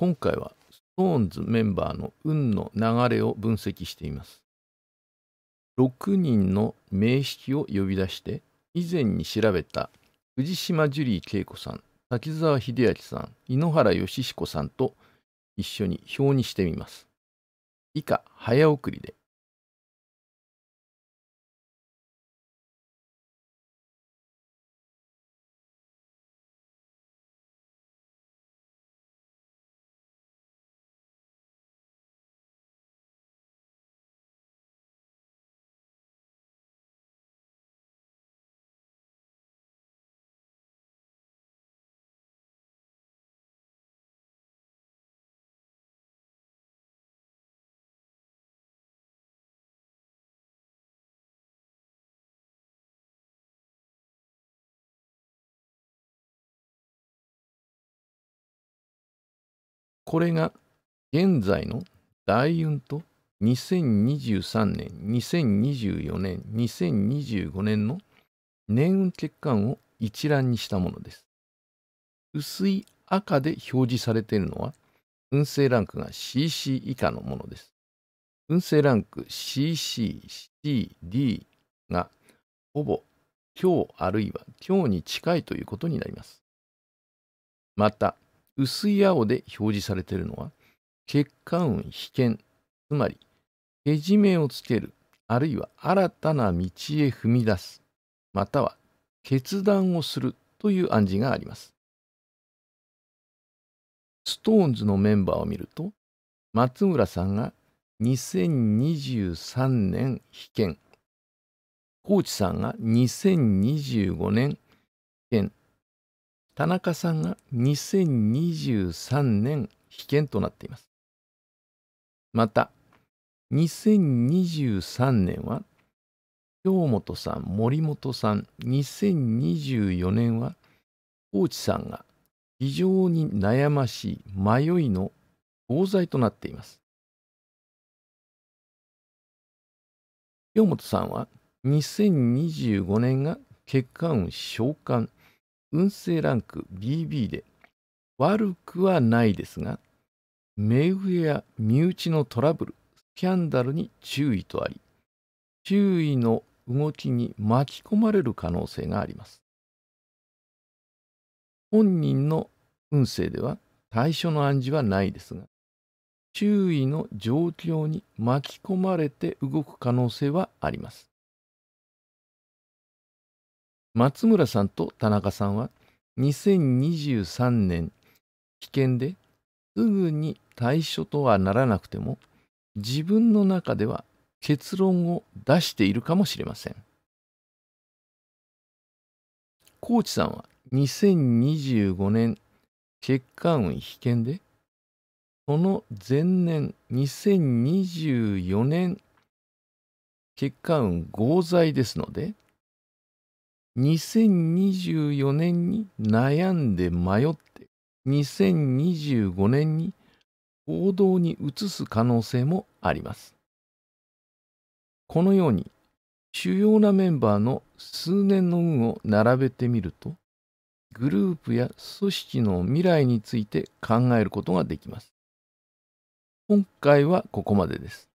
今回は SixTONES メンバーの運の流れを分析しています。6人の名式を呼び出して以前に調べた藤島ジュリー恵子さん、滝沢秀明さん、井ノ原快彦さんと一緒に表にしてみます。以下、早送りでこれが現在の大運と2023年、2024年、2025年の年運欠陥を一覧にしたものです。薄い赤で表示されているのは、運勢ランクが CC 以下のものです。運勢ランク CC、CD がほぼ今日あるいは今日に近いということになります。また、薄い青で表示されているのは、血管運被権、つまり、けじめをつける、あるいは新たな道へ踏み出す、または決断をするという暗示があります。ストーンズのメンバーを見ると、松村さんが2023年被験、高知さんが2025年被験田中さんが2023年被験となっていますまた2023年は京本さん森本さん2024年は高知さんが非常に悩ましい迷いの合罪となっています京本さんは2025年が血管召喚運勢ランク BB で、悪くはないですが、目上や身内のトラブル、スキャンダルに注意とあり、周囲の動きに巻き込まれる可能性があります。本人の運勢では対処の暗示はないですが、周囲の状況に巻き込まれて動く可能性はあります。松村さんと田中さんは2023年危険ですぐに対処とはならなくても自分の中では結論を出しているかもしれません。コーチさんは2025年血管運危険でその前年2024年血管運合剤ですので2024年に悩んで迷って2025年に行動に移す可能性もあります。このように主要なメンバーの数年の運を並べてみるとグループや組織の未来について考えることができます。今回はここまでです。